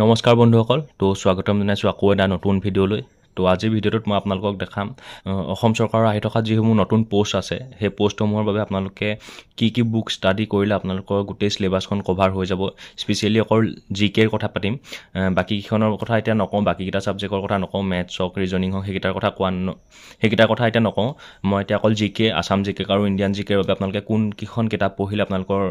নমস্কাৰ বন্ধুসকল তো স্বাগতম জনাইছোঁ আকৌ এটা নতুন ভিডিঅ'লৈ তো আজি ভিডিঅ'টোত মই আপোনালোকক দেখাম অসম চৰকাৰৰ আহি থকা যিসমূহ নতুন পষ্ট আছে সেই পষ্টসমূহৰ বাবে আপোনালোকে কি কি বুক ষ্টাডি কৰিলে আপোনালোকৰ গোটেই চিলেবাছখন কভাৰ হৈ যাব স্পেচিয়েলি অকল জি কেৰ কথা পাতিম বাকীকেইখনৰ কথা এতিয়া নকওঁ বাকীকেইটা ছাবজেক্টৰ কথা নকওঁ মেথছ হওক ৰিজনিং হওক সেইকেইটাৰ কথা কোৱা সেইকেইটাৰ কথা এতিয়া নকওঁ মই এতিয়া অকল G K Assam G K আৰু ইণ্ডিয়ান জি কেৰ বাবে আপোনালোকে কোনকেইখন কিতাপ পঢ়িলে আপোনালোকৰ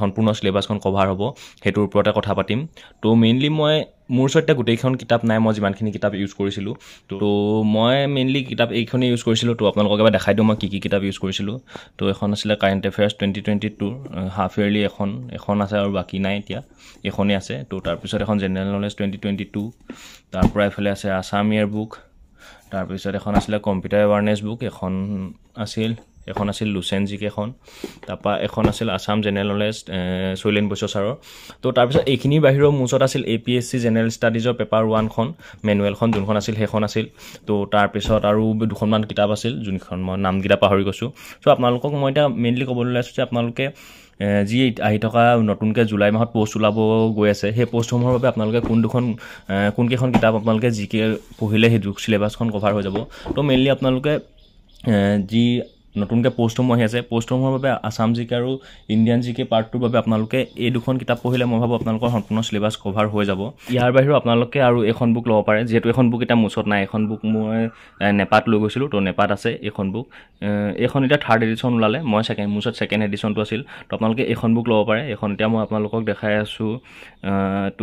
সম্পূৰ্ণ চিলেবাছখন কভাৰ হ'ব সেইটোৰ ওপৰতে কথা পাতিম তো মেইনলি মই মোৰ ওচৰত এতিয়া গোটেইখন কিতাপ নাই মই যিমানখিনি কিতাপ ইউজ কৰিছিলোঁ ত' মই মেইনলি কিতাপ এইখনেই ইউজ কৰিছিলোঁ ত' আপোনালোকক এবাৰ দেখাই দিওঁ মই কি কি কিতাপ ইউজ কৰিছিলোঁ ত' এখন আছিলে current affairs twenty twenty two half yearly এখন এখন আছে আৰু বাকী নাই এতিয়া এইখনেই আছে ত' তাৰপিছত এখন general knowledge twenty twenty two তাৰপৰা এইফালে আছে আছাম ইয়েৰ বুক তাৰপিছত এখন আছিলে কম্পিউটাৰ এৱাৰনেছ বুক এখন আছিল এখন আছিল লুচেন জি এখন তাৰপৰা এখন আছিল আছাম জেনেৰেল নলেজ চৈলেন বৈশ্য ছাৰৰ ত' তাৰপিছত এইখিনিৰ বাহিৰেও মোৰ ওচৰত আছিল A P S C general ষ্টাডিজৰ পেপাৰ ওৱানখন মেনুৱেলখন যোনখন আছিল সেইখন আছিল ত' তাৰপিছত আৰু দুখনমান কিতাপ আছিল যোনখন মই নামকেইটা পাহৰি গৈছোঁ চ' আপোনালোকক মই এতিয়া মেইনলি ক'বলৈ ওলাইছোঁ যে আপোনালোকে যি আহি থকা নতুনকৈ জুলাই মাহত পষ্ট ওলাব গৈ আছে সেই পষ্টসমূহৰ বাবে আপোনালোকে কোন দুখন কোনকেইখন কিতাপ আপোনালোকে জিকে পঢ়িলে সেই চিলেবাছখন কভাৰ হৈ যাব ত' মেইনলি আপোনালোকে যি নতুনকৈ পষ্ট হোম আহি আছে পষ্ট হোমৰ বাবে আছাম জিকে আৰু ইণ্ডিয়ান জিকে পাৰ্টটোৰ বাবে আপোনালোকে এই দুখন কিতাপ পঢ়িলে মই ভাবোঁ আপোনালোকৰ সম্পূৰ্ণ চিলেবাছ কভাৰ হৈ যাব ইয়াৰ বাহিৰেও আপোনালোকে আৰু এখন বুক ল'ব পাৰে যিহেতু এখন বুক এতিয়া মোৰ নাই এখন বুক মই নেপাত লৈ গৈছিলোঁ তো নেপাত আছে এইখন বুক এইখন এতিয়া থাৰ্ড এডিশ্যন ওলালে মই ছেকেণ্ড মুছত ওচৰত ছেকেণ্ড এডিশ্যনটো আছিল তো আপোনালোকে এইখন বুক ল'ব পাৰে এইখন এতিয়া মই আপোনালোকক দেখাই আছোঁ ত'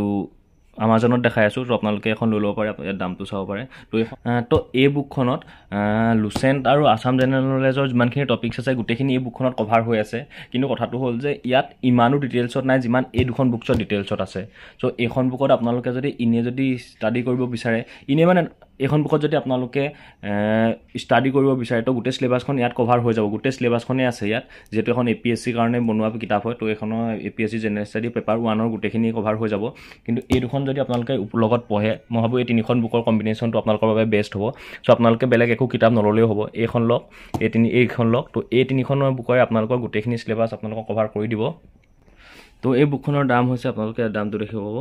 আমাজনত দেখাই আছোঁ ত' আপোনালোকে এখন লৈ ল'ব পাৰে ইয়াত দামটো চাব পাৰে ত' ত' এই বুকখনত লুচেণ্ট আৰু আছাম জেনেৰেল নলেজৰ যিমানখিনি টপিকছ আছে গোটেইখিনি এই বুকখনত কভাৰ হৈ আছে কিন্তু কথাটো হ'ল যে ইয়াত ইমানো ডিটেইলছত নাই যিমান এই দুখন বুকছত ডিটেইলছত আছে চ' এইখন বুকত আপোনালোকে যদি ইনে যদি ষ্টাডি কৰিব বিচাৰে ইনে মানে এইখন বুকত যদি আপোনালোকে ষ্টাডি কৰিব বিচাৰে তো গোটেই চিলেবাছখন ইয়াত কভাৰ হৈ যাব গোটেই চিলেবাছখনেই আছে ইয়াত যিহেতু এখন এ পি এছ চিৰ কাৰণে বনোৱা কিতাপ হয় তো এইখনো A P S C general study paper ওৱানৰ গোটেইখিনি কভাৰ হৈ যাব কিন্তু এই দুখন যদি আপোনালোকে লগত পঢ়ে মই ভাবোঁ এই তিনিখন বুকৰ কম্বিনেশ্যনটো আপোনালোকৰ বাবে বেষ্ট হ'ব চ' আপোনালোকে বেলেগ একো কিতাপ নল'লেও হ'ব এইখন লওক এই তিনি এইখন লওক তো এই তিনিখন বুকৰে আপোনালোকৰ গোটেইখিনি চিলেবাছ আপোনালোকক কভাৰ কৰি দিব তো এই বুকখনৰ দাম হৈছে আপোনালোকে দামটো দেখিব পাব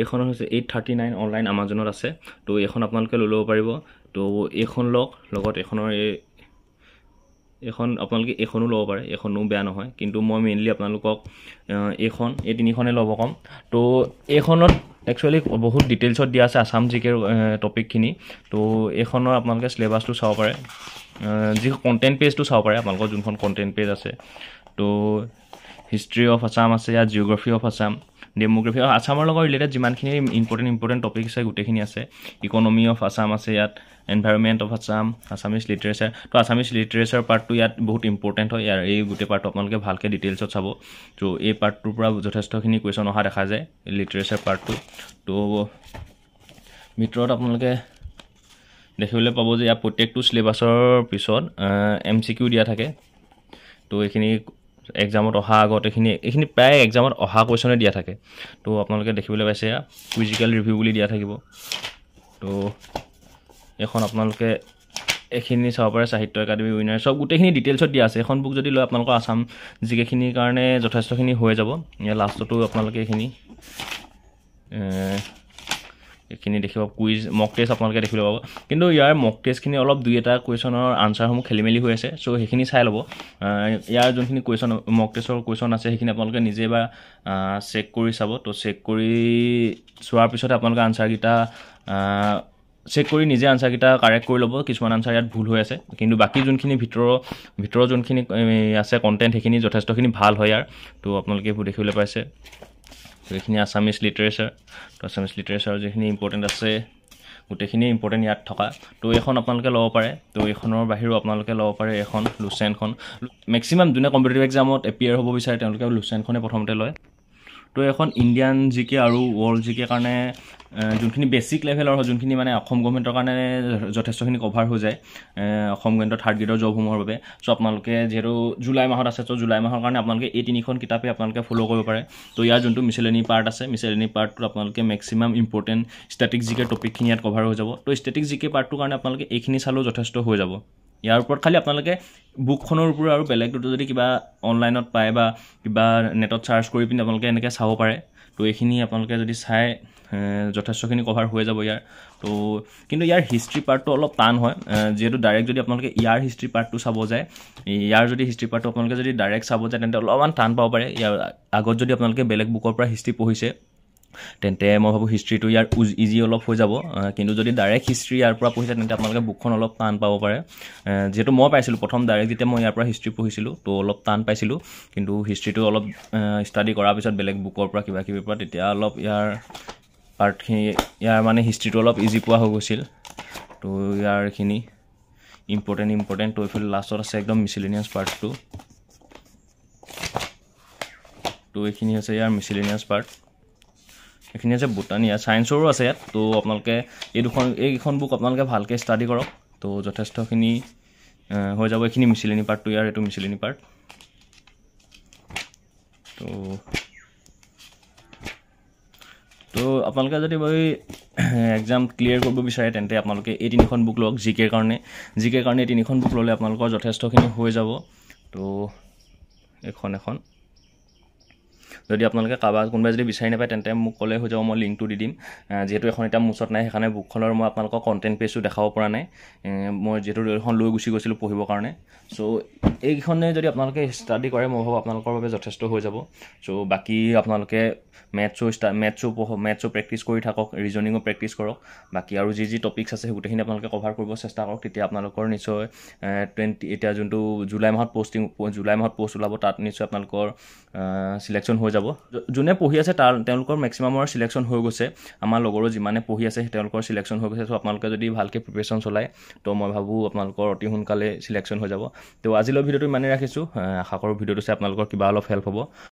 এইখনৰ হৈছে এইট থাৰ্টি নাইন অনলাইন আমাজনত আছে তো এইখন আপোনালোকে লৈ ল'ব পাৰিব তো এইখন লওক লগত এইখনৰ এই এইখন আপোনালোকে এইখনো ল'ব পাৰে এইখনো বেয়া নহয় কিন্তু মই মেইনলি আপোনালোকক এইখন এই তিনিখনে ল'ব ক'ম তো এইখনত একচুৱেলি বহুত ডিটেইলছত দিয়া আছে আছাম জি কেৰ টপিকখিনি তো এইখনৰ আপোনালোকে চিলেবাছটো চাব পাৰে যি কণ্টেণ্ট পেজটো চাব পাৰে আপোনালোকৰ যোনখন কণ্টেণ্ট পেজ আছে তো হিষ্ট্ৰী অফ আছাম আছে ইয়াত geography of Assam demography of আছামৰ লগত ৰিলেটেড যিমানখিনি ইম্পৰ্টেণ্ট ইম্পৰ্টেণ্ট টপিক আছে গোটেইখিনি আছে ইকনমি অফ আছাম আছে ইয়াত environment of Assam Assamese literature ত' আছামিজ লিটাৰেচাৰ পাৰ্টটো ইয়াত বহুত ইম্পৰ্টেণ্ট হয় ইয়াৰ এই গোটেই পাৰ্টটো আপোনালোকে ভালকৈ ডিটেইলছত চাব ত' এই পাৰ্টটোৰ পৰা যথেষ্টখিনি কুৱেশ্যন অহা দেখা যায় লিটাৰেচাৰ পাৰ্টটো ত' ভিতৰত আপোনালোকে দেখিবলৈ পাব যে ইয়াৰ প্ৰত্যেকটো চিলেবাছৰ পিছত এম চি কিউ দিয়া থাকে ত' এইখিনি এক্সামত অহা আগত এইখিনি এইখিনি প্ৰায় এক্সামত অহা কুৱেশ্যনে দিয়া থাকে তো আপোনালোকে দেখিবলৈ পাইছে ফিজিকেল ৰিভিউ বুলি দিয়া থাকিব তো এইখন আপোনালোকে এইখিনি চাব পাৰে সাহিত্য একাডেমি উইনাৰ চব গোটেইখিনি ডিটেইলছত দিয়া আছে এখন বুক যদি লয় আপোনালোকৰ আছাম জিকেখিনিৰ কাৰণে যথেষ্টখিনি হৈ যাব লাষ্টতো আপোনালোকে এইখিনি এইখিনি দেখিব কুইজ মক টেষ্ট আপোনালোকে দেখিব পাব কিন্তু ইয়াৰ মক টেষ্টখিনি অলপ দুই এটা কুৱেশ্যনৰ আনচাৰসমূহ মেলি হৈ আছে চ' সেইখিনি চাই ল'ব ইয়াৰ যোনখিনি কুৱেশ্যন মক টেষ্টৰ কুৱেশ্যন আছে সেইখিনি আপোনালোকে নিজে বা চেক কৰি চাব তো চেক কৰি চোৱাৰ পিছত আপোনালোকে আনচাৰকেইটা চেক কৰি নিজে আনচাৰকেইটা কাৰেক্ট কৰি ল'ব কিছুমান আনচাৰ ইয়াত ভুল হৈ আছে কিন্তু বাকী যোনখিনি ভিতৰৰ ভিতৰৰ যোনখিনি আছে কণ্টেণ্ট সেইখিনি যথেষ্টখিনি ভাল হয় ইয়াৰ তো আপোনালোকে সেইবোৰ দেখিবলৈ পাইছে যিখিনি আছামিজ লিটাৰেচাৰ তো আছামিজ লিটাৰেচাৰৰ যিখিনি ইম্পৰ্টেণ্ট আছে গোটেইখিনিয়ে ইম্পৰ্টেণ্ট ইয়াত থকা তো এইখন আপোনালোকে ল'ব পাৰে তো এইখনৰ বাহিৰেও আপোনালোকে ল'ব পাৰে এখন লুচেনখন মেক্সিমাম যোনে কম্পিটেটিভ এক্সামত এপিয়াৰ হ'ব বিচাৰে তেওঁলোকে লুচেনখনে প্ৰথমতে লয় তো এখন ইণ্ডিয়ান জি কে আৰু ৱৰ্ল্ড জি কে কাৰণে যোনখিনি বেচিক লেভেলৰ হয় যোনখিনি মানে অসম গভৰ্মেণ্টৰ কাৰণে যথেষ্টখিনি কভাৰ হৈ যায় অসম গভৰ্মেণ্টৰ থাৰ্ড গ্ৰেডৰ জবসমূহৰ বাবে চ' আপোনালোকে যিহেতু জুলাই মাহত আছে চ' জুলাই মাহৰ কাৰণে আপোনালোকে এই তিনিখন কিতাপেই আপোনালোকে ফ'ল' কৰিব পাৰে তো ইয়াৰ যোনটো মিছেলেনী পাৰ্ট আছে মিছেলেনী পাৰ্টটোত আপোনালোকে মেক্সিমাম ইম্পৰ্টেণ্ট ষ্টেটিক কে টপিকখিনি ইয়াত কভাৰ হৈ যাব তো ষ্টেটিক জিকে পাৰ্টটোৰ কাৰণে আপোনালোকে এইখিনি চালেও যথেষ্ট হৈ যাব ইয়াৰ ওপৰত খালী আপোনালোকে বুকখনৰ ওপৰত আৰু বেলেগ দুটা যদি কিবা অনলাইনত পায় বা কিবা নেটত চাৰ্চ কৰি পিনি আপোনালোকে এনেকৈ চাব পাৰে তো এইখিনি আপোনালোকে যদি চাই যথেষ্টখিনি কভাৰ হৈ যাব ইয়াৰ তো কিন্তু ইয়াৰ হিষ্ট্ৰী পাৰ্টটো অলপ টান হয় যিহেতু ডাইৰেক্ট যদি আপোনালোকে ইয়াৰ হিষ্ট্ৰী পাৰ্টটো চাব যায় ইয়াৰ যদি হিষ্ট্ৰী পাৰ্টটো আপোনালোকে যদি ডাইৰেক্ট চাব যায় তেন্তে অলপমান টান পাব পাৰে ইয়াৰ আগত যদি আপোনালোকে বেলেগ বুকৰ পৰা হিষ্ট্ৰী পঢ়িছে তেন্তে মই ভাবোঁ হিষ্ট্ৰীটো ইয়াৰ উজ ইজি অলপ হৈ যাব কিন্তু যদি ডাইৰেক্ট হিষ্ট্ৰী ইয়াৰ পৰা পঢ়িছে তেন্তে আপোনালোকে বুকখন অলপ টান পাব পাৰে যিহেতু মই পাইছিলোঁ প্ৰথম ডাইৰেক্ট যেতিয়া মই ইয়াৰ পৰা হিষ্ট্ৰী পঢ়িছিলোঁ তো অলপ টান পাইছিলোঁ কিন্তু হিষ্ট্ৰীটো অলপ ষ্টাডি কৰাৰ পিছত বেলেগ বুকৰ পৰা কিবা কিবিৰ পৰা তেতিয়া অলপ ইয়াৰ পাৰ্টখিনি ইয়াৰ মানে হিষ্ট্ৰীটো অলপ ইজি পোৱা হৈ গৈছিল তো ইয়াৰখিনি ইম্পৰ্টেণ্ট ইম্পৰ্টেণ্ট তো এইফালে লাষ্টত আছে একদম মিচিলেনিয়াছ পাৰ্টটো তো এইখিনি হৈছে ইয়াৰ মিচিলেনিয়াছ পাৰ্ট এইখিনি হৈছে বুটানিয়া চায়েন্সৰো আছে ইয়াত তো আপোনালোকে এই দুখন এইকেইখন বুক আপোনালোকে ভালকৈ ষ্টাডি কৰক তো যথেষ্টখিনি হৈ যাব এইখিনি মিচিলেনি পাৰ্টটো ইয়াৰ এইটো মিচিলেনি পাৰ্ট তো তো আপোনালোকে যদি মই এক্সাম ক্লিয়াৰ কৰিব বিচাৰে তেন্তে আপোনালোকে এই তিনিখন বুক লওক জি কেৰ কাৰণে জি কেৰ কাৰণে এই তিনিখন বুক ল'লে আপোনালোকৰ যথেষ্টখিনি হৈ যাব তো এখন এখন যদি আপোনালোকে কাৰোবাৰ কোনোবাই যদি বিচাৰি নাপায় তেন্তে মোক ক'লে হৈ যাব মই লিংকটো দি দিম যিহেতু এখন এতিয়া মোৰ ওচৰত নাই সেইকাৰণে বুকখনৰ মই আপোনালোকৰ কণ্টেণ্ট পেজটো দেখাব পৰা নাই মই যিহেতু এখন লৈ গুচি গৈছিলোঁ পঢ়িবৰ কাৰণে চ' এইকেইখনে যদি আপোনালোকে ষ্টাডি কৰে মই ভাবোঁ আপোনালোকৰ বাবে যথেষ্ট হৈ যাব চ' বাকী আপোনালোকে মেথছো ষ্টা মেথছো পঢ় মেথছো প্ৰেক্টিচ কৰি থাকক ৰিজনিঙো প্ৰেক্টিচ কৰক বাকী আৰু যি যি টপিকছ আছে গোটেইখিনি আপোনালোকে কভাৰ কৰিব চেষ্টা কৰক তেতিয়া আপোনালোকৰ নিশ্চয় টুৱেণ্টি এতিয়া যোনটো জুলাই মাহত পষ্টিং জুলাই মাহত পষ্ট ওলাব তাত নিশ্চয় আপোনালোকৰ চিলেকশ্যন হৈ যাব যোনে পঢ়ি আছে তাৰ তেওঁলোকৰ মেক্সিমামৰ চিলেকশ্যন হৈ গৈছে আমাৰ লগৰো যিমানে পঢ়ি আছে তেওঁলোকৰ চিলেকশ্যন হৈ গৈছে চ' আপোনালোকে যদি ভালকৈ প্ৰিপেৰেশ্যন চলায় তো মই ভাবোঁ আপোনালোকৰ অতি সোনকালে চিলেকশ্যন হৈ যাব তো আজিলৈ ভিডিঅ'টো ইমানেই ৰাখিছোঁ আশা কৰোঁ ভিডিঅ'টো চাই আপোনালোকৰ কিবা অলপ হেল্প হ'ব